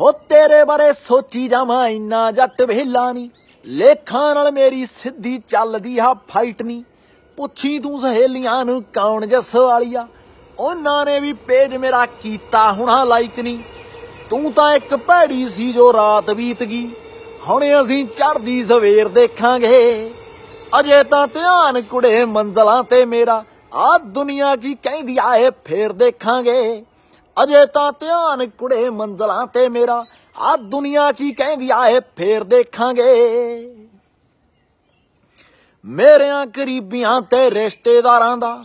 ਹੋ ਤੇਰੇ ਬਾਰੇ ਸੋਚੀ ਜਾਵਾਂ ਇੰਨਾ ਜੱਟ ਵਹਿਲਾ ਨਹੀਂ ਲੇਖਾਂ ਨਾਲ ਮੇਰੀ ਸਿੱਧੀ ਚੱਲਦੀ ਆ ਫਾਈਟ ਨਹੀਂ ਪੁੱਛੀ ਤੂੰ ਸਹੇਲੀਆਂ ਨੂੰ ਕੌਣ ਜਸ ਵਾਲੀਆ ਉਹਨਾਂ ਨੇ ਵੀ ਪੇਜ ਮੇਰਾ ਕੀਤਾ ਹੁਣਾ ਲਾਈਕ ਨਹੀਂ ਤੂੰ ਤਾਂ ਇੱਕ ਭੈੜੀ ਸੀ ਜੋ ਰਾਤ ਬੀਤ ਗਈ ਹੁਣ ਅਸੀਂ ਚੜਦੀ ਸਵੇਰ ਦੇਖਾਂਗੇ ਅਜੇ ਤਾਂ ਧਿਆਨ ਕੁੜੇ ਮੰਜ਼ਲਾਂ ਤੇ ਮੇਰਾ ਆ ਦੁਨੀਆ ਕੀ ਕਹਿੰਦੀ ਆਏ ਫੇਰ ਦੇਖਾਂਗੇ ਅਜੇ ਤਾਂ ਧਿਆਨ ਕੁੜੇ ਮੰਜ਼ਲਾਂ ਤੇ ਮੇਰਾ ਆ ਦੁਨੀਆ ਕੀ ਕਹਿੰਦੀ ਆਏ ਫੇਰ ਦੇਖਾਂਗੇ ਮੇਰਿਆਂ ਕਰੀਬੀਆਂ ਤੇ ਰਿਸ਼ਤੇਦਾਰਾਂ ਦਾ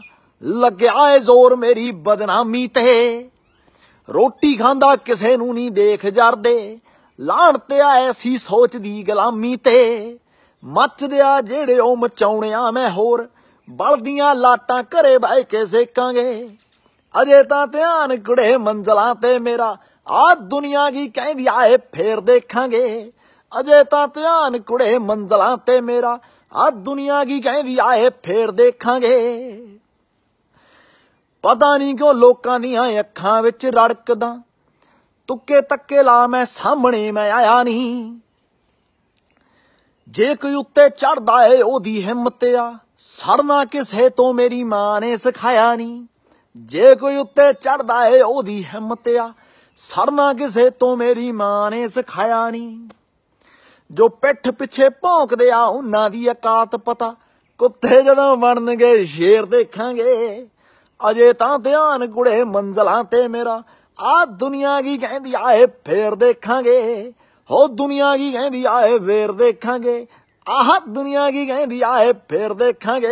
ਲੱਗਿਆ ਏ ਜ਼ੋਰ ਮੇਰੀ ਬਦਨਾਮੀ ਤੇ ਰੋਟੀ ਖਾਂਦਾ ਕਿਸੇ ਨੂੰ ਨਹੀਂ ਦੇਖ ਜਰਦੇ ਲਾਣ ਤੇ ਐਸੀ ਸੋਚ ਦੀ ਗੁਲਾਮੀ ਤੇ ਮੱਚਦਿਆ ਜਿਹੜੇ ਉਹ ਮਚਾਉਣਿਆ ਮੈਂ ਹੋਰ ਬਲਦੀਆਂ ਲਾਟਾਂ ਘਰੇ ਬਹਿ ਕੇ ਸੇਕਾਂਗੇ ਅਜੇ ਤਾਂ ਧਿਆਨ ਕੁੜੇ ਮੰਜ਼ਲਾਂ ਤੇ ਮੇਰਾ ਆ ਦੁਨੀਆ ਕੀ ਕਹਿੰਦੀ ਆਏ ਫੇਰ ਦੇਖਾਂਗੇ ਅਜੇ ਤਾਂ ਧਿਆਨ ਕੁੜੇ ਮੰਜ਼ਲਾਂ ਤੇ ਮੇਰਾ ਆ ਦੁਨੀਆ ਕੀ ਕਹਿੰਦੀ ਆਏ ਫੇਰ ਦੇਖਾਂਗੇ ਪਤਾ ਨਹੀਂ ਕਿਉਂ ਲੋਕਾਂ ਦੀਆਂ ਅੱਖਾਂ ਵਿੱਚ ਰੜਕਦਾ ਤੁੱਕੇ ਤੱਕੇ ਲਾ ਮੈਂ ਸਾਹਮਣੇ ਮੈਂ ਆਇਆ ਨਹੀਂ ਜੇ ਕੋਈ ਉੱਤੇ ਚੜਦਾ ਏ ਉਹਦੀ ਹਿੰਮਤ ਆ ਸੜਨਾ ਕਿਸੇ ਤੋਂ ਮੇਰੀ ਮਾਂ ਨੇ ਸਿਖਾਇਆ ਨਹੀਂ ਜੇ ਕੋਈ ਉੱਤੇ ਚੜਦਾ ਏ ਉਹਦੀ ਹਿੰਮਤ ਆ ਸੜਨਾ ਕਿਸੇ ਤੋਂ ਮੇਰੀ ਮਾਂ ਨੇ ਸਿਖਾਇਆ ਨਹੀਂ ਜੋ ਪਿੱਠ ਪਿੱਛੇ ਭੌਂਕਦੇ ਆ ਉਹਨਾਂ ਦੀ ਇਕਾਤ ਪਤਾ ਕੁੱਤੇ ਜਦੋਂ ਬਣਨਗੇ ਸ਼ੇਰ ਦੇਖਾਂਗੇ ਅਜੇ ਤਾਂ ਧਿਆਨ ਗੁੜੇ ਮੰਜ਼ਲਾਂ ਤੇ ਮੇਰਾ ਆ ਦੁਨੀਆ ਕੀ ਕਹਿੰਦੀ ਆਏ ਫੇਰ ਦੇਖਾਂਗੇ ਹੋ ਦੁਨੀਆ ਕੀ ਕਹਿੰਦੀ ਆਏ ਫੇਰ ਦੇਖਾਂਗੇ ਆਹ ਦੁਨੀਆ ਕੀ ਕਹਿੰਦੀ ਆਏ ਫੇਰ ਦੇਖਾਂਗੇ